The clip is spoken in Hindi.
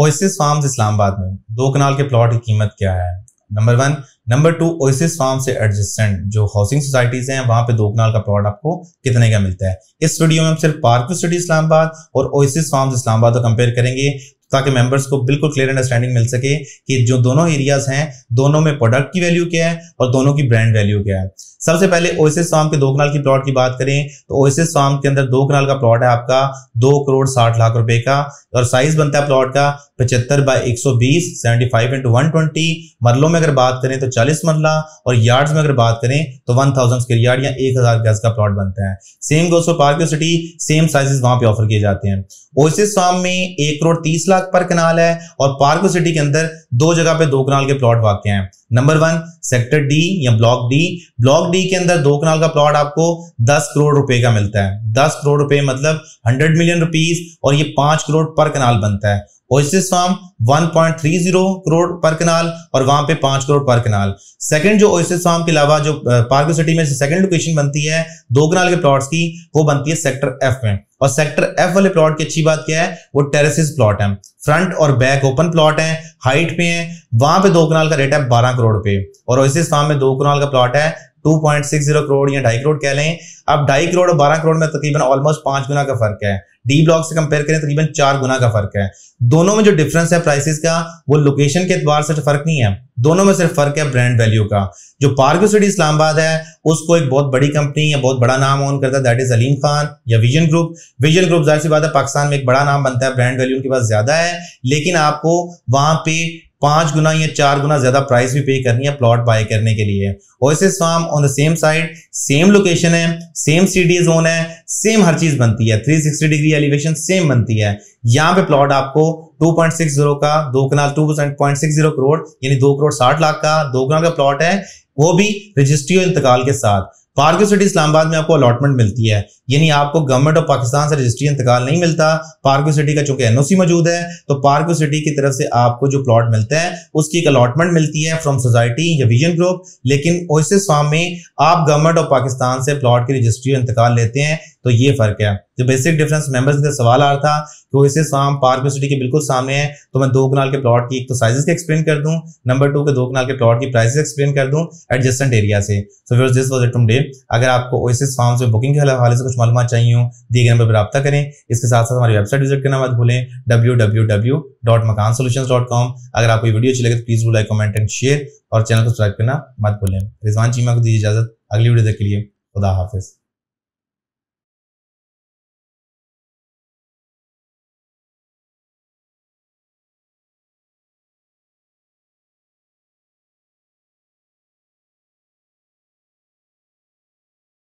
ओसिस फार्म इस्लामाबाद में दो कनाल के प्लॉट की कीमत क्या है number one number two Oasis Farm से एडजस्टेंट जो हाउसिंग सोसाइटीज हैं वहां पे दो कनाल का प्लॉट आपको कितने का मिलता है इस वीडियो में हम सिर्फ पार्क सिटी इस्लामाबाद और ओइसिस फार्म इस्लामाबाद को कंपेयर करेंगे ताकि मेंबर्स को बिल्कुल क्लियर अंडरस्टैंडिंग मिल सके कि जो दोनों एरियाज हैं दोनों में प्रोडक्ट की वैल्यू क्या है और दोनों की ब्रांड वैल्यू क्या है सबसे पहले ओएसएस स्वाम के दो कनाल की प्लॉट की बात करें तो ओएसएस स्वाम के अंदर दो कनाल का प्लॉट है आपका दो करोड़ साठ लाख रुपए का और साइज बनता है प्लॉट का पचहत्तर बाय एक सौ बीस seventy five into one twenty मरलों में अगर बात करें तो चालीस मरला और यार्ड्स में अगर बात करें तो वन थाउजेंड स्क्र यार्ड या एक हजार गज का प्लॉट बनता है same goes for Park City same sizes वहां पे ऑफर किए जाते हैं ओएसएस स्वाम में एक करोड़ तीस लाख पर कनाल है और पार्क सिटी के अंदर दो जगह पे दो कनाल के प्लॉट वाक्य हैं नंबर वन सेक्टर डी या ब्लॉक डी ब्लॉक डी के अंदर दो कनाल का प्लॉट आपको दस करोड़ रुपए का मिलता है दस करोड़ रुपए मतलब हंड्रेड मिलियन रुपीज और ये पांच करोड़ पर कनाल बनता है ओसिस फार्म 1.30 करोड़ पर कनाल और वहां पे 5 करोड़ पर कनाल सेकंड जो ओसिस फार्म के अलावा जो पार्क सिटी में सेकंड लोकेशन बनती है दो कनाल के प्लॉट्स की वो बनती है सेक्टर एफ में और सेक्टर एफ वाले प्लॉट की अच्छी बात क्या है वो टेरेसिस प्लॉट है फ्रंट और बैक ओपन प्लॉट है हाइट पे है वहां पे दो कनाल का रेट है बारह करोड़ पे और ओसिस फार्म में दो कनाल का प्लॉट है 2.60 करोड़ या ढाई करोड़ कह लें अब ढाई करोड़ और बारह करोड़ में तकरीबन ऑलमोस्ट पांच गुना का फर्क है डी ब्लॉक से कंपेयर करें तकरीबन चार गुना का फर्क है दोनों में जो डिफरेंस है प्राइसेस का वो लोकेशन के एतबार से फर्क नहीं है दोनों में सिर्फ फर्क है ब्रांड वैल्यू का जो पार्क सिटी इस्लामाबाद है उसको एक बहुत बड़ी कंपनी या बहुत बड़ा नाम ऑन करता है दैट इज अलीम खान या विजन ग्रुप विजन ग्रुप जाहिर सी बात है पाकिस्तान में एक बड़ा नाम बनता है ब्रांड वैल्यू उनके पास ज्यादा है लेकिन आपको वहां पे पांच गुना या चार गुना ज्यादा प्राइस भी पे करनी है प्लॉट बाय करने के लिए Oasis Farm on the same side same location है सेम सी जोन है सेम हर चीज बनती है 360 डिग्री एलिवेशन सेम बनती है यहाँ पे प्लॉट आपको 2.60 का दो kanal two point six zero crore यानी दो करोड़ साठ लाख का दो कनाल का प्लॉट है वो भी रजिस्ट्री और इंतकाल के साथ पार्क सिटी इस्लामाबाद में आपको अलॉटमेंट मिलती है यानी आपको गवर्नमेंट ऑफ पाकिस्तान से रजिस्ट्री इंतकाल नहीं मिलता पार्क सिटी का चूंकि एनओसी मौजूद है तो पार्क सिटी की तरफ से आपको जो प्लॉट मिलता है उसकी एक अलॉटमेंट मिलती है फ्रॉम सोसाइटी या विजन ग्रुप लेकिन ओसिस फार्म में आप गवर्नमेंट ऑफ पाकिस्तान से प्लॉट की रजिस्ट्री इंतकाल लेते हैं तो ये फर्क है जो बेसिक डिफरेंस मेंबर्स का सवाल आ रहा था कि वो इसे शाम पार्क सिटी के बिल्कुल सामने है तो मैं दो कनाल के प्लॉट की एक तो साइजेस के एक्सप्लेन कर दूं नंबर टू के दो कनाल के प्लॉट की प्राइसेस एक्सप्लेन कर दूं एडजस्टेंट एरिया से सो फिर दिस वॉज एटम डे अगर आपको ओएसएस फार्म से बुकिंग के हवाले से कुछ मालूम चाहिए दिए गए नंबर पर रब्ता करें इसके साथ साथ हमारी वेबसाइट विजिट करना मत भूलें W W W dot Makaan solution dot com अगर आपको वीडियो अच्छी लगे तो प्लीज वो लाइक कमेंट एंड शेयर और चैनल को सब्सक्राइब करना मत भूलें रिजवान चीमा को दीजिए इजाजत अगली वीडियो तक के लिए खुदा हाफिज़